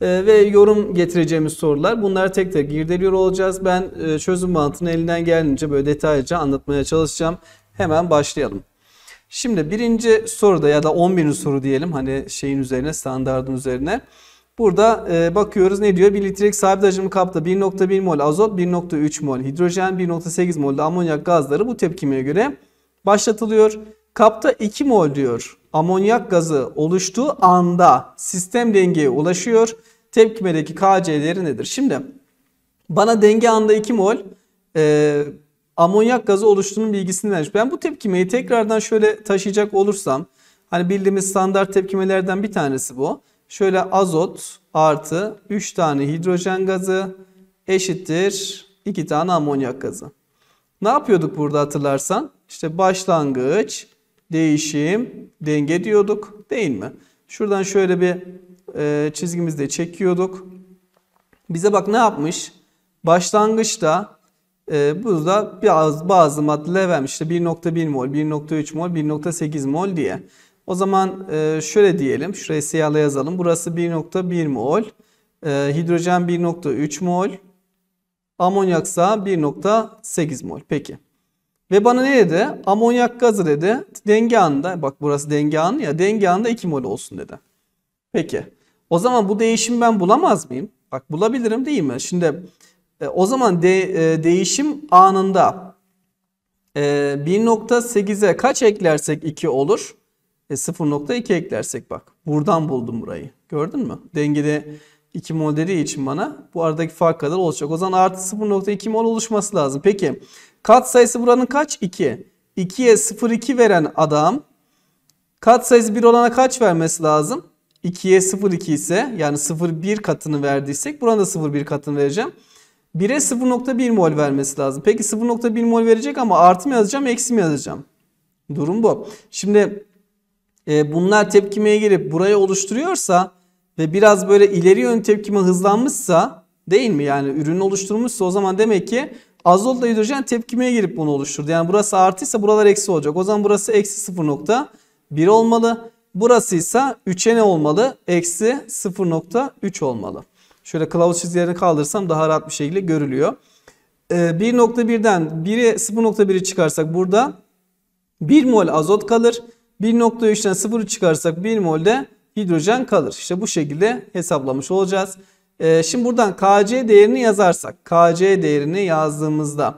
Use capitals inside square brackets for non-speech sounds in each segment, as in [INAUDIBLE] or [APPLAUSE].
Ee, ve yorum getireceğimiz sorular. Bunları tek tek irdeliyor olacağız. Ben e, çözüm mantığını elinden geldiğince böyle detaylıca anlatmaya çalışacağım. Hemen başlayalım. Şimdi birinci soruda ya da 11. soru diyelim hani şeyin üzerine standartın üzerine. Burada e, bakıyoruz ne diyor? 1 litrelik sabit hacimli kapta 1.1 mol azot, 1.3 mol hidrojen, 1.8 mol amonyak gazları bu tepkimeye göre başlatılıyor. Kapta 2 mol diyor amonyak gazı oluştuğu anda sistem dengeye ulaşıyor. Tepkimedeki Kc KC'leri nedir? Şimdi bana denge anda 2 mol e, amonyak gazı oluştuğunun bilgisini vermiş. Ben bu tepkimeyi tekrardan şöyle taşıyacak olursam hani bildiğimiz standart tepkimelerden bir tanesi bu. Şöyle azot artı 3 tane hidrojen gazı eşittir 2 tane amonyak gazı. Ne yapıyorduk burada hatırlarsan? İşte başlangıç değişim, denge diyorduk değil mi? Şuradan şöyle bir e, çizgimizi çekiyorduk. Bize bak ne yapmış? Başlangıçta e, buzda biraz bazı maddeler vermiş. İşte 1.1 mol, 1.3 mol, 1.8 mol diye. O zaman e, şöyle diyelim. Şuraya siyahla yazalım. Burası 1.1 mol. E, hidrojen 1.3 mol. Amonyaksa 1.8 mol. Peki. Ve bana ne dedi? Amonyak gazı dedi. Denge anında, bak burası denge anı ya, denge anında 2 mol olsun dedi. Peki. O zaman bu değişim ben bulamaz mıyım? Bak bulabilirim değil mi? Şimdi e, o zaman de, e, değişim anında e, 1.8'e kaç eklersek 2 olur? E, 0.2 eklersek bak. Buradan buldum burayı. Gördün mü? Dengede 2 mol dediği için bana bu aradaki fark kadar olacak. O zaman artı 0.2 mol oluşması lazım. Peki Kat sayısı buranın kaç? 2. 2'ye 0,2 veren adam kat sayısı 1 olana kaç vermesi lazım? 2'ye 0,2 ise yani 0,1 katını verdiysek buranın da 0,1 katını vereceğim. 1'e 0,1 mol vermesi lazım. Peki 0,1 mol verecek ama artı mı yazacağım eksi mi yazacağım? Durum bu. Şimdi e, bunlar tepkimeye gelip burayı oluşturuyorsa ve biraz böyle ileri yön tepkime hızlanmışsa değil mi? Yani ürünü oluşturmuşsa o zaman demek ki azotla hidrojen tepkimeye girip bunu oluşturdu. Yani burası artıysa buralar eksi olacak. O zaman burası eksi 0.1 olmalı. Burası ise 3'e ne olmalı? Eksi 0.3 olmalı. Şöyle kılavuz çizgilerini kaldırsam daha rahat bir şekilde görülüyor. 1.1'den 1'i 0.1'i çıkarsak burada 1 mol azot kalır. 1.3'ten 0'ı çıkarsak 1 mol de hidrojen kalır. İşte bu şekilde hesaplamış olacağız. E, şimdi buradan KC değerini yazarsak KC değerini yazdığımızda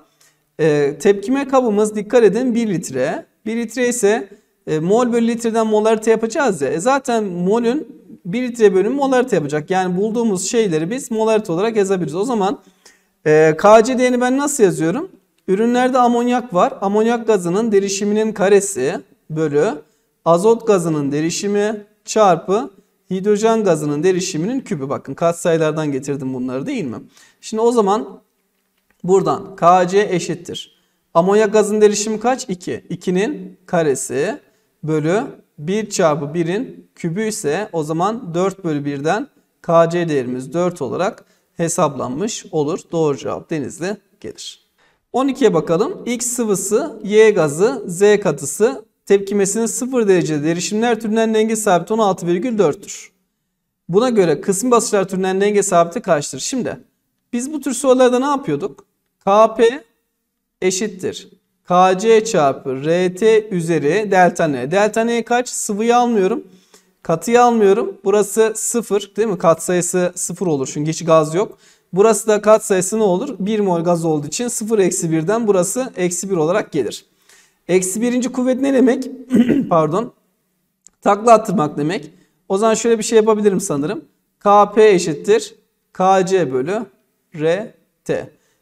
e, tepkime kabımız dikkat edin 1 litre. 1 litre ise e, mol bölü litreden molarite yapacağız ya. E, zaten molün 1 litre bölümü molarite yapacak. Yani bulduğumuz şeyleri biz molarite olarak yazabiliriz. O zaman e, KC değerini ben nasıl yazıyorum? Ürünlerde amonyak var. Amonyak gazının derişiminin karesi bölü azot gazının derişimi çarpı hidrojen gazının derişiminin kübü, Bakın katsayılardan getirdim bunları değil mi? Şimdi o zaman buradan Kc eşittir. Amonya gazın derişimi kaç? 2. 2'nin karesi bölü 1 çarpı 1'in kübü ise o zaman 4 bölü 1'den Kc değerimiz 4 olarak hesaplanmış olur. Doğru cevap denizli gelir. 12'ye bakalım. X sıvısı, Y gazı, Z katısı tepkimesinin 0 derecede derişimler türünden denge sabiti 16,4'tür. Buna göre kısmi basınçlar türünden denge sabiti kaçtır? Şimdi biz bu tür sorularda ne yapıyorduk? Kp eşittir. Kc çarpı Rt üzeri delta n. Delta n kaç? Sıvıyı almıyorum. Katıyı almıyorum. Burası 0 değil mi? Kat sayısı 0 olur çünkü hiç gaz yok. Burası da kat sayısı ne olur? 1 mol gaz olduğu için 0 eksi 1'den burası eksi 1 olarak gelir. Eksi birinci kuvvet ne demek? [CLEARS THROAT] Pardon. Takla attırmak demek. O zaman şöyle bir şey yapabilirim sanırım. Kp eşittir. Kc bölü Rt.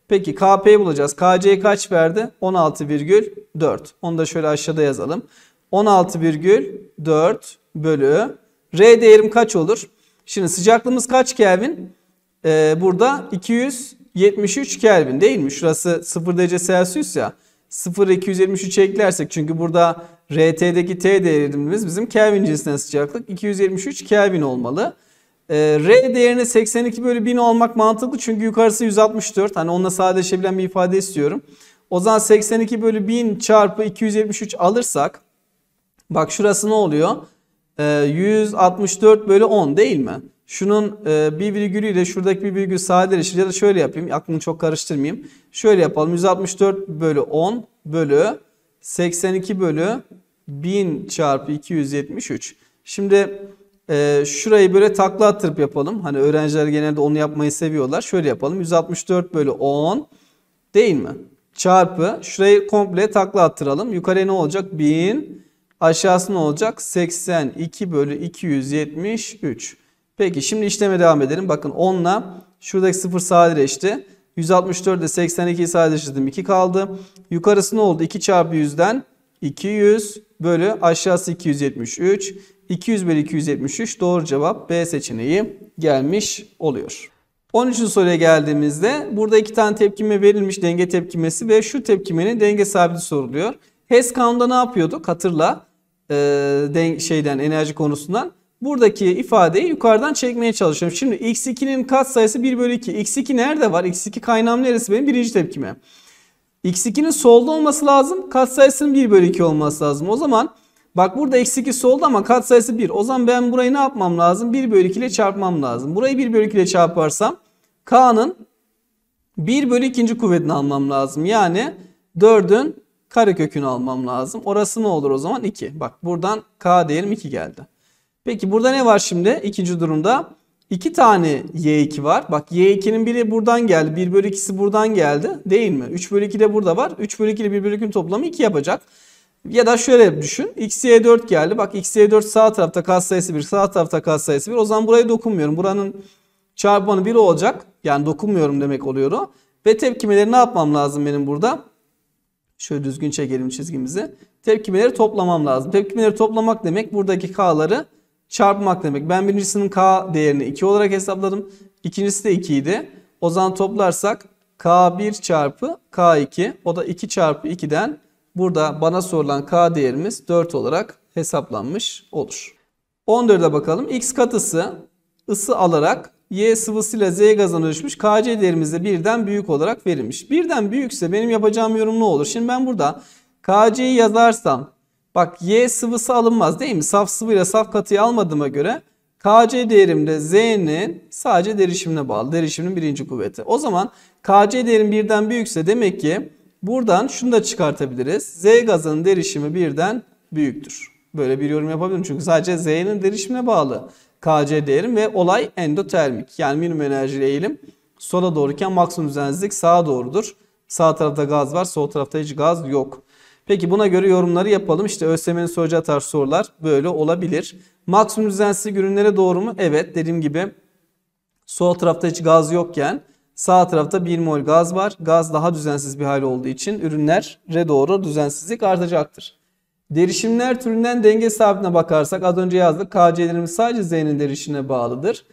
Peki Kp'yi bulacağız. KC kaç verdi? 16,4. Onu da şöyle aşağıda yazalım. 16,4 bölü R değerim kaç olur? Şimdi sıcaklığımız kaç Kelvin? Ee, burada 273 Kelvin değil mi? Şurası 0 derece Celsius ya. 0,273'e eklersek çünkü burada RT'deki T değerimiz bizim Kelvin cinsinden sıcaklık. 273 Kelvin olmalı. Ee, R değerini 82 bölü 1000 olmak mantıklı çünkü yukarısı 164. Hani onunla sadeleşebilen bir ifade istiyorum. O zaman 82 bölü 1000 çarpı 273 alırsak bak şurası ne oluyor? Ee, 164 bölü 10 değil mi? Şunun e, bir virgülüyle şuradaki bir virgül sadeleşir ya da şöyle yapayım. Aklını çok karıştırmayayım. Şöyle yapalım. 164 bölü 10 bölü 82 bölü 1000 çarpı 273. Şimdi e, şurayı böyle takla attırıp yapalım. Hani öğrenciler genelde onu yapmayı seviyorlar. Şöyle yapalım. 164 bölü 10 değil mi? Çarpı şurayı komple takla attıralım. Yukarı ne olacak? 1000 aşağısı ne olacak? 82 bölü 273. Peki şimdi işleme devam edelim. Bakın 10 ile şuradaki 0 sadeleşti. 164 ile 82'yi sadeleştirdim. 2 kaldı. Yukarısı ne oldu? 2 çarpı 100'den 200 bölü aşağısı 273. 200 bölü 273 doğru cevap B seçeneği gelmiş oluyor. 13. soruya geldiğimizde burada iki tane tepkime verilmiş denge tepkimesi ve şu tepkimenin denge sabiti soruluyor. HES kanunda ne yapıyorduk hatırla e, den, şeyden enerji konusundan buradaki ifadeyi yukarıdan çekmeye çalışıyorum. Şimdi x2'nin katsayısı 1 bölü 2. x2 nerede var? x2 kaynağım neresi benim? Birinci tepkime. x2'nin solda olması lazım. Katsayısının 1 bölü 2 olması lazım. O zaman bak burada x2 solda ama katsayısı 1. O zaman ben burayı ne yapmam lazım? 1 bölü 2 ile çarpmam lazım. Burayı 1 bölü 2 ile çarparsam k'nın 1 bölü 2. kuvvetini almam lazım. Yani 4'ün karekökünü almam lazım. Orası ne olur o zaman? 2. Bak buradan k diyelim 2 geldi. Peki burada ne var şimdi ikinci durumda? 2 tane Y2 var. Bak Y2'nin biri buradan geldi. 1 bölü 2'si buradan geldi. Değil mi? 3 bölü 2 de burada var. 3 bölü 2 ile 1 bölü 2'nin toplamı 2 yapacak. Ya da şöyle düşün. X, Y 4 geldi. Bak X, Y 4 sağ tarafta kat sayısı 1. Sağ tarafta kat sayısı 1. O zaman burayı dokunmuyorum. Buranın çarpmanı 1 olacak. Yani dokunmuyorum demek oluyor o. Ve tepkimeleri ne yapmam lazım benim burada? Şöyle düzgün çekelim çizgimizi. Tepkimeleri toplamam lazım. Tepkimeleri toplamak demek buradaki K'ları çarpmak demek. Ben birincisinin k değerini 2 olarak hesapladım. İkincisi de 2 idi. O zaman toplarsak k1 çarpı k2 o da 2 çarpı 2'den burada bana sorulan k değerimiz 4 olarak hesaplanmış olur. 14'e bakalım. X katısı ısı alarak Y sıvısıyla Z gazına dönüşmüş. KC değerimiz de birden büyük olarak verilmiş. Birden büyükse benim yapacağım yorum ne olur? Şimdi ben burada KC'yi yazarsam Bak Y sıvısı alınmaz değil mi? Saf sıvıyla saf katıyı almadığıma göre KC değerimde Z'nin sadece derişimine bağlı. Derişimin birinci kuvveti. O zaman KC değerim birden büyükse demek ki buradan şunu da çıkartabiliriz. Z gazının derişimi birden büyüktür. Böyle bir yorum yapabilirim. Çünkü sadece Z'nin derişimine bağlı. KC değerim ve olay endotermik. Yani minimum enerjili eğilim sola doğruyken maksimum düzensizlik sağa doğrudur. Sağ tarafta gaz var, sol tarafta hiç gaz yok. Peki buna göre yorumları yapalım. İşte ÖSYM'nin soracağı tarz sorular böyle olabilir. Maksimum düzensiz ürünlere doğru mu? Evet dediğim gibi sol tarafta hiç gaz yokken sağ tarafta 1 mol gaz var. Gaz daha düzensiz bir hal olduğu için ürünlere doğru düzensizlik artacaktır. Derişimler türünden denge sabitine bakarsak az önce yazdık. KC'lerimiz sadece Z'nin derişine bağlıdır.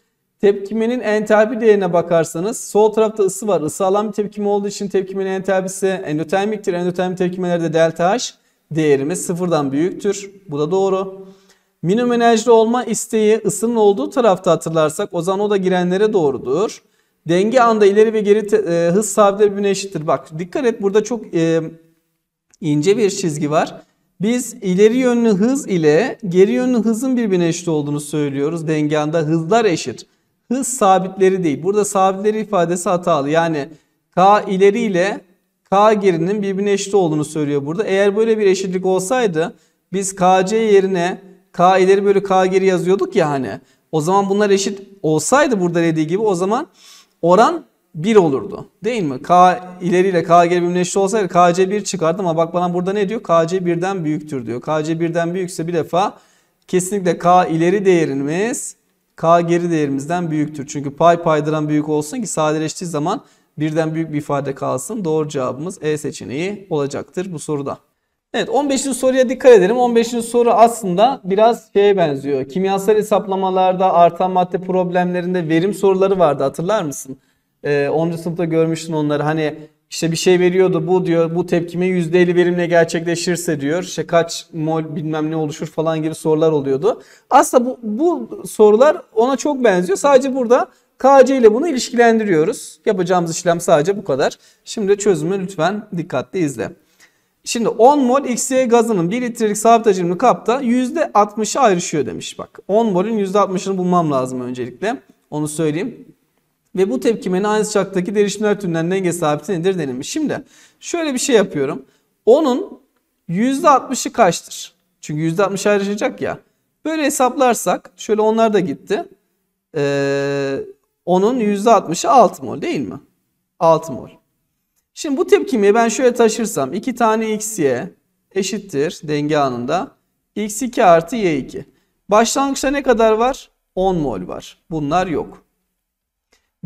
Tepkimenin entalpi değerine bakarsanız sol tarafta ısı var. Isı alan bir tepkime olduğu için tepkimenin entalpisi endotermiktir. Endotermik tepkimelerde delta H değerimiz sıfırdan büyüktür. Bu da doğru. Minimum enerjide olma isteği ısının olduğu tarafta hatırlarsak o zaman o da girenlere doğrudur. Denge anda ileri ve geri e, hız sabitleri birbirine eşittir. Bak dikkat et burada çok e, ince bir çizgi var. Biz ileri yönlü hız ile geri yönlü hızın birbirine eşit olduğunu söylüyoruz. Denge anda hızlar eşit hız sabitleri değil. Burada sabitleri ifadesi hatalı. Yani k ileri ile k gerinin birbirine eşit olduğunu söylüyor burada. Eğer böyle bir eşitlik olsaydı biz kc yerine k ileri bölü k geri yazıyorduk ya hani. O zaman bunlar eşit olsaydı burada dediği gibi o zaman oran 1 olurdu. Değil mi? K ileri ile K geri birbirine eşit olsaydı KC 1 çıkardı ama bak bana burada ne diyor? KC 1'den büyüktür diyor. KC 1'den büyükse bir defa kesinlikle K ileri değerimiz K geri değerimizden büyüktür. Çünkü pay paydıran büyük olsun ki sadeleştiği zaman birden büyük bir ifade kalsın. Doğru cevabımız E seçeneği olacaktır bu soruda. Evet 15. soruya dikkat edelim. 15. soru aslında biraz şeye benziyor. Kimyasal hesaplamalarda artan madde problemlerinde verim soruları vardı hatırlar mısın? Ee, 10. sınıfta görmüştün onları. Hani işte bir şey veriyordu bu diyor bu tepkime %50 verimle gerçekleşirse diyor işte kaç mol bilmem ne oluşur falan gibi sorular oluyordu. Aslında bu, bu sorular ona çok benziyor sadece burada KC ile bunu ilişkilendiriyoruz. Yapacağımız işlem sadece bu kadar. Şimdi çözümü lütfen dikkatli izle. Şimdi 10 mol XY gazının 1 litrelik sabit hacimli kapta %60'ı ayrışıyor demiş bak. 10 molün %60'ını bulmam lazım öncelikle. Onu söyleyeyim ve bu tepkimenin aynı sıcaklıktaki derişimler türünden denge sabiti nedir denilmiş. Şimdi şöyle bir şey yapıyorum. Onun %60'ı kaçtır? Çünkü %60 ayrışacak ya. Böyle hesaplarsak şöyle onlar da gitti. Ee, onun %60'ı 6 mol değil mi? 6 mol. Şimdi bu tepkimeyi ben şöyle taşırsam 2 tane xy eşittir denge anında x2 artı y2. Başlangıçta ne kadar var? 10 mol var. Bunlar yok.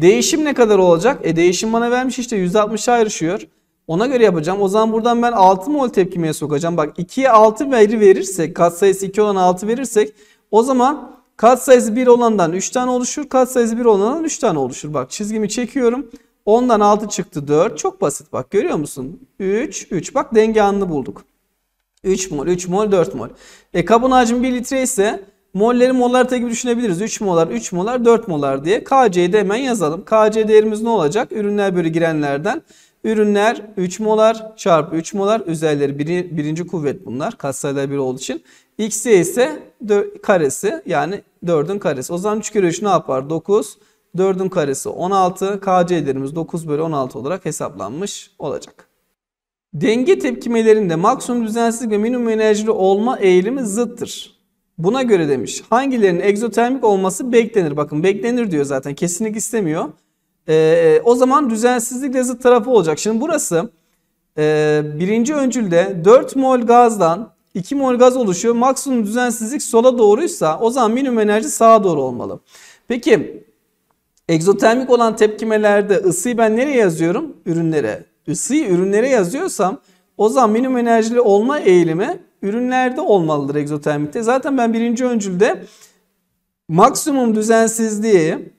Değişim ne kadar olacak? E değişim bana vermiş işte %60'a ayrışıyor. Ona göre yapacağım. O zaman buradan ben 6 mol tepkimeye sokacağım. Bak 2'ye 6 veri verirsek, sayısı 2 olan 6 verirsek o zaman kat sayısı 1 olandan 3 tane oluşur. kat sayısı 1 olandan 3 tane oluşur. Bak çizgimi çekiyorum. 10'dan 6 çıktı 4. Çok basit bak görüyor musun? 3, 3. Bak denge anını bulduk. 3 mol, 3 mol, 4 mol. E kabın hacmi 1 litre ise molleri molarite gibi düşünebiliriz. 3 molar, 3 molar, 4 molar diye. KC'yi de hemen yazalım. KC değerimiz ne olacak? Ürünler bölü girenlerden. Ürünler 3 molar çarpı 3 molar. Üzerleri biri, birinci kuvvet bunlar. Katsayılar 1 olduğu için. X'ye ise karesi yani 4'ün karesi. O zaman 3 kere 3 ne yapar? 9. 4'ün karesi 16. KC değerimiz 9 bölü 16 olarak hesaplanmış olacak. Denge tepkimelerinde maksimum düzensizlik ve minimum enerjili olma eğilimi zıttır. Buna göre demiş hangilerinin egzotermik olması beklenir. Bakın beklenir diyor zaten kesinlik istemiyor. Ee, o zaman düzensizlikle zıt tarafı olacak. Şimdi burası e, birinci öncülde 4 mol gazdan 2 mol gaz oluşuyor. Maksimum düzensizlik sola doğruysa o zaman minimum enerji sağa doğru olmalı. Peki egzotermik olan tepkimelerde ısıyı ben nereye yazıyorum? Ürünlere. Isıyı ürünlere yazıyorsam o zaman minimum enerjili olma eğilimi ürünlerde olmalıdır egzotermikte. Zaten ben birinci öncülde maksimum düzensizliği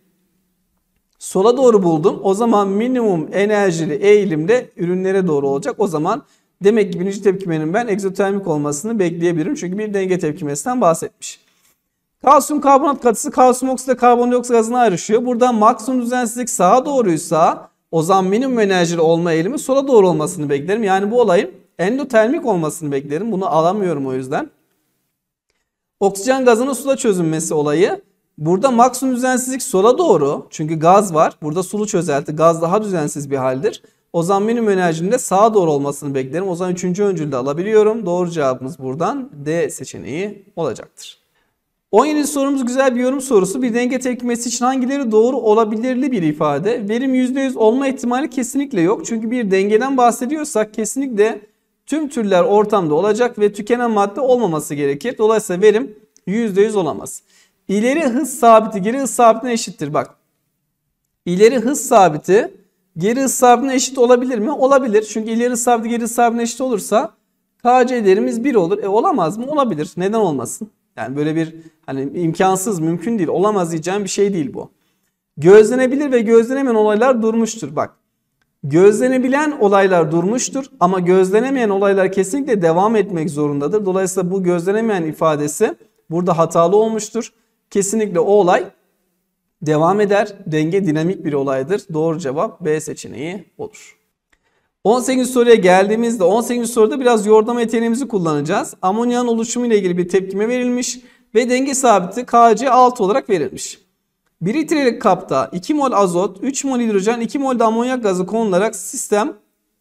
sola doğru buldum. O zaman minimum enerjili eğilimde ürünlere doğru olacak. O zaman demek ki birinci tepkimenin ben egzotermik olmasını bekleyebilirim. Çünkü bir denge tepkimesinden bahsetmiş. Kalsiyum karbonat katısı kalsiyum oksit ve karbondioksit gazına ayrışıyor. Burada maksimum düzensizlik sağa doğruysa o zaman minimum enerjili olma eğilimi sola doğru olmasını beklerim. Yani bu olayın Endotermik olmasını beklerim. Bunu alamıyorum o yüzden. Oksijen gazının suda çözünmesi olayı. Burada maksimum düzensizlik sola doğru. Çünkü gaz var. Burada sulu çözelti. Gaz daha düzensiz bir haldir. O zaman minimum enerjinin de sağa doğru olmasını beklerim. O zaman üçüncü öncülde alabiliyorum. Doğru cevabımız buradan D seçeneği olacaktır. 17. sorumuz güzel bir yorum sorusu. Bir denge tepkimesi için hangileri doğru olabilirli bir ifade? Verim %100 olma ihtimali kesinlikle yok. Çünkü bir dengeden bahsediyorsak kesinlikle Tüm türler ortamda olacak ve tükenen madde olmaması gerekir. Dolayısıyla verim %100 olamaz. İleri hız sabiti geri hız sabitine eşittir. Bak ileri hız sabiti geri hız sabitine eşit olabilir mi? Olabilir. Çünkü ileri hız sabiti geri hız sabitine eşit olursa KC değerimiz 1 olur. E olamaz mı? Olabilir. Neden olmasın? Yani böyle bir hani imkansız, mümkün değil, olamaz diyeceğim bir şey değil bu. Gözlenebilir ve gözlenemeyen olaylar durmuştur. Bak Gözlenebilen olaylar durmuştur ama gözlenemeyen olaylar kesinlikle devam etmek zorundadır. Dolayısıyla bu gözlenemeyen ifadesi burada hatalı olmuştur. Kesinlikle o olay devam eder. Denge dinamik bir olaydır. Doğru cevap B seçeneği olur. 18. soruya geldiğimizde 18. soruda biraz yordam yeteneğimizi kullanacağız. Amonyan oluşumu ile ilgili bir tepkime verilmiş ve denge sabiti KC6 olarak verilmiş. 1 litrelik kapta 2 mol azot, 3 mol hidrojen, 2 mol de amonyak gazı konularak sistem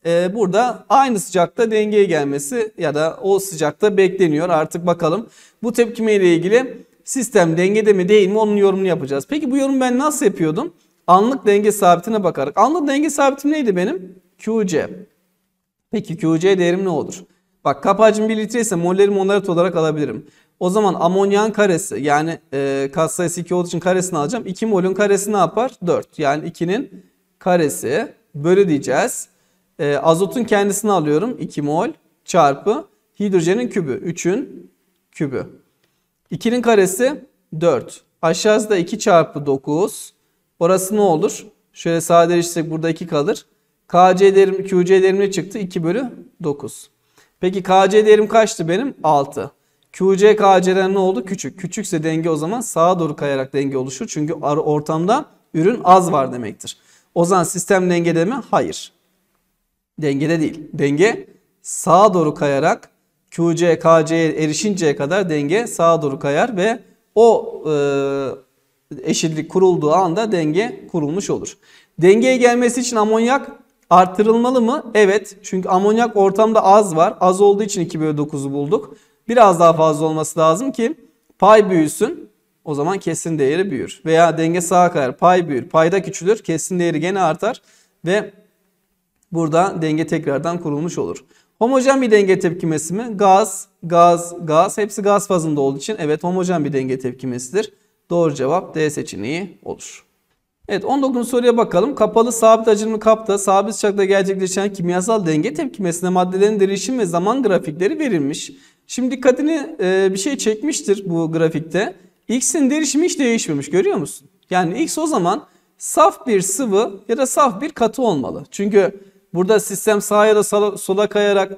e, burada aynı sıcakta dengeye gelmesi ya da o sıcakta bekleniyor. Artık bakalım bu tepkime ile ilgili sistem dengede mi değil mi onun yorumunu yapacağız. Peki bu yorumu ben nasıl yapıyordum? Anlık denge sabitine bakarak. Anlık denge sabitim neydi benim? QC. Peki QC değerim ne olur? Bak kap hacmi 1 litre ise mollerimi monarit olarak alabilirim. O zaman amonyan karesi yani e, katsayısı 2 olduğu için karesini alacağım. 2 mol'ün karesi ne yapar? 4. Yani 2'nin karesi bölü diyeceğiz. E, azotun kendisini alıyorum. 2 mol çarpı hidrojenin kübü. 3'ün kübü. 2'nin karesi 4. Aşağısı da 2 çarpı 9. Orası ne olur? Şöyle sadeleştirsek burada 2 kalır. KC değerim, QC değerim ne çıktı? 2 bölü 9. Peki KC değerim kaçtı benim? 6. QC ne oldu? Küçük. Küçükse denge o zaman sağa doğru kayarak denge oluşur. Çünkü ortamda ürün az var demektir. O zaman sistem dengede mi? Hayır. Dengede değil. Denge sağa doğru kayarak QC erişinceye kadar denge sağa doğru kayar ve o e, eşitlik kurulduğu anda denge kurulmuş olur. Dengeye gelmesi için amonyak artırılmalı mı? Evet. Çünkü amonyak ortamda az var. Az olduğu için 2 bölü 9'u bulduk biraz daha fazla olması lazım ki pay büyüsün. O zaman kesin değeri büyür. Veya denge sağa kayar. Pay büyür. Payda küçülür. Kesin değeri gene artar. Ve burada denge tekrardan kurulmuş olur. Homojen bir denge tepkimesi mi? Gaz, gaz, gaz. Hepsi gaz fazında olduğu için evet homojen bir denge tepkimesidir. Doğru cevap D seçeneği olur. Evet 19. soruya bakalım. Kapalı sabit hacimli kapta sabit sıcakta gerçekleşen kimyasal denge tepkimesine maddelerin derişim ve zaman grafikleri verilmiş. Şimdi dikkatini e, bir şey çekmiştir bu grafikte. X'in derişimi hiç değişmemiş görüyor musun? Yani X o zaman saf bir sıvı ya da saf bir katı olmalı. Çünkü burada sistem sağa ya da sola, kayarak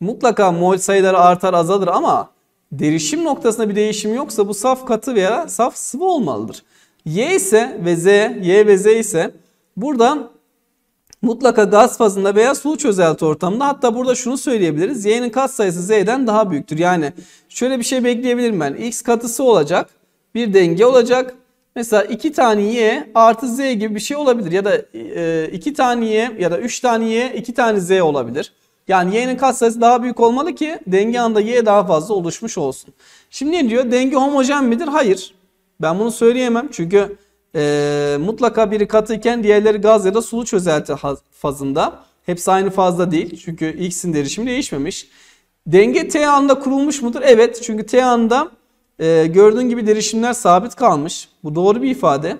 mutlaka mol sayıları artar azalır ama derişim noktasında bir değişim yoksa bu saf katı veya saf sıvı olmalıdır. Y ise ve Z, Y ve Z ise buradan Mutlaka gaz fazında veya sulu çözelti ortamında hatta burada şunu söyleyebiliriz. Y'nin kat sayısı Z'den daha büyüktür. Yani şöyle bir şey bekleyebilirim ben. X katısı olacak. Bir denge olacak. Mesela 2 tane Y artı Z gibi bir şey olabilir. Ya da 2 e, tane Y ya da 3 tane Y 2 tane Z olabilir. Yani y'nin kat sayısı daha büyük olmalı ki denge anda y daha fazla oluşmuş olsun. Şimdi ne diyor? Denge homojen midir? Hayır. Ben bunu söyleyemem. Çünkü e, mutlaka biri katıken diğerleri gaz ya da sulu çözelti fazında. Hepsi aynı fazda değil çünkü X'in derişimi değişmemiş. Denge T anında kurulmuş mudur? Evet çünkü T anında e, gördüğün gibi derişimler sabit kalmış. Bu doğru bir ifade.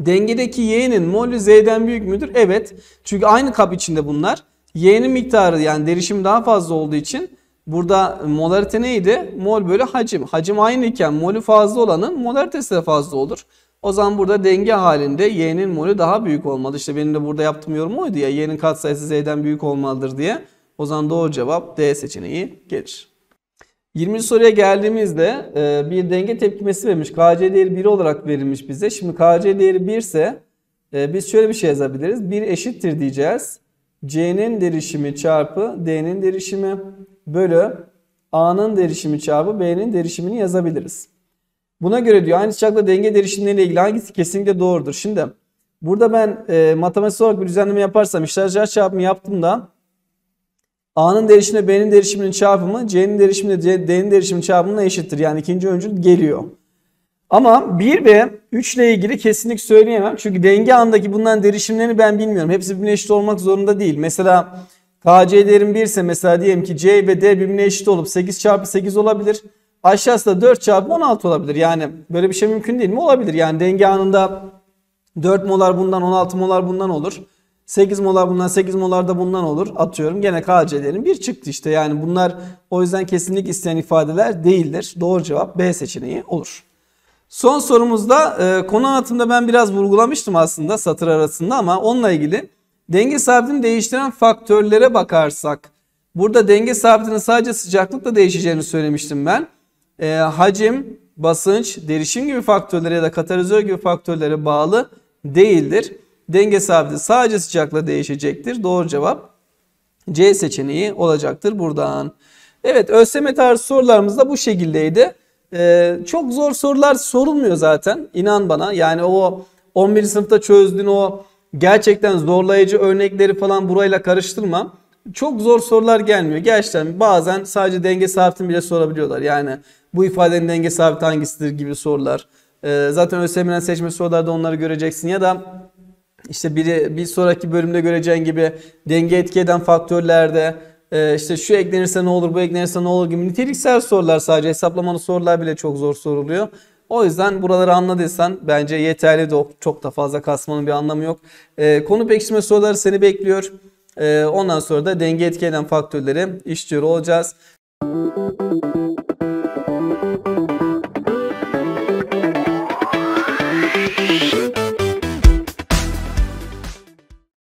Dengedeki Y'nin molü Z'den büyük müdür? Evet. Çünkü aynı kap içinde bunlar. Y'nin miktarı yani derişim daha fazla olduğu için burada molarite neydi? Mol bölü hacim. Hacim aynı iken molü fazla olanın molaritesi de fazla olur. O zaman burada denge halinde y'nin molü daha büyük olmalı. İşte benim de burada yaptığım yorum oydu ya y'nin katsayısı z'den büyük olmalıdır diye. O zaman doğru cevap D seçeneği gelir. 20. soruya geldiğimizde e, bir denge tepkimesi vermiş. KC değeri 1 olarak verilmiş bize. Şimdi KC değeri 1 ise e, biz şöyle bir şey yazabiliriz. 1 eşittir diyeceğiz. C'nin derişimi çarpı D'nin derişimi bölü A'nın derişimi çarpı B'nin derişimini yazabiliriz. Buna göre diyor aynı sıcaklıkta denge derişimleriyle ilgili hangisi kesinlikle doğrudur? Şimdi burada ben e, matematiksel olarak bir düzenleme yaparsam işler çarpımı yaptığımda A'nın derişimle B'nin derişiminin çarpımı C'nin derişimle D'nin derişiminin çarpımına eşittir. Yani ikinci öncül geliyor. Ama 1 ve 3 ile ilgili kesinlik söyleyemem. Çünkü denge andaki bundan derişimlerini ben bilmiyorum. Hepsi birbirine eşit olmak zorunda değil. Mesela KC değerim 1 ise mesela diyelim ki C ve D birbirine eşit olup 8 çarpı 8 olabilir aşağısı da 4 çarpı 16 olabilir. Yani böyle bir şey mümkün değil mi? Olabilir. Yani denge anında 4 molar bundan 16 molar bundan olur. 8 molar bundan 8 molar da bundan olur. Atıyorum gene KC'lerin bir çıktı işte. Yani bunlar o yüzden kesinlik isteyen ifadeler değildir. Doğru cevap B seçeneği olur. Son sorumuzda e, konu anlatımda ben biraz vurgulamıştım aslında satır arasında ama onunla ilgili denge sabitini değiştiren faktörlere bakarsak burada denge sabitinin sadece sıcaklıkla değişeceğini söylemiştim ben e, hacim, basınç, derişim gibi faktörlere ya da katalizör gibi faktörlere bağlı değildir. Denge sabiti sadece sıcakla değişecektir. Doğru cevap C seçeneği olacaktır buradan. Evet ÖSYM tarzı sorularımız da bu şekildeydi. Ee, çok zor sorular sorulmuyor zaten inan bana. Yani o 11. sınıfta çözdüğün o gerçekten zorlayıcı örnekleri falan burayla karıştırma. Çok zor sorular gelmiyor. Gerçekten bazen sadece denge sabitini bile sorabiliyorlar. Yani bu ifadenin denge sabit hangisidir gibi sorular. Ee, zaten ÖSYM'den seçme sorularda onları göreceksin ya da işte biri, bir sonraki bölümde göreceğin gibi denge etki eden faktörlerde e, işte şu eklenirse ne olur bu eklenirse ne olur gibi niteliksel sorular sadece hesaplamalı sorular bile çok zor soruluyor. O yüzden buraları anladıysan bence yeterli de çok da fazla kasmanın bir anlamı yok. Ee, konu pekiştirme soruları seni bekliyor. Ee, ondan sonra da denge etkileyen faktörleri işliyor olacağız. Müzik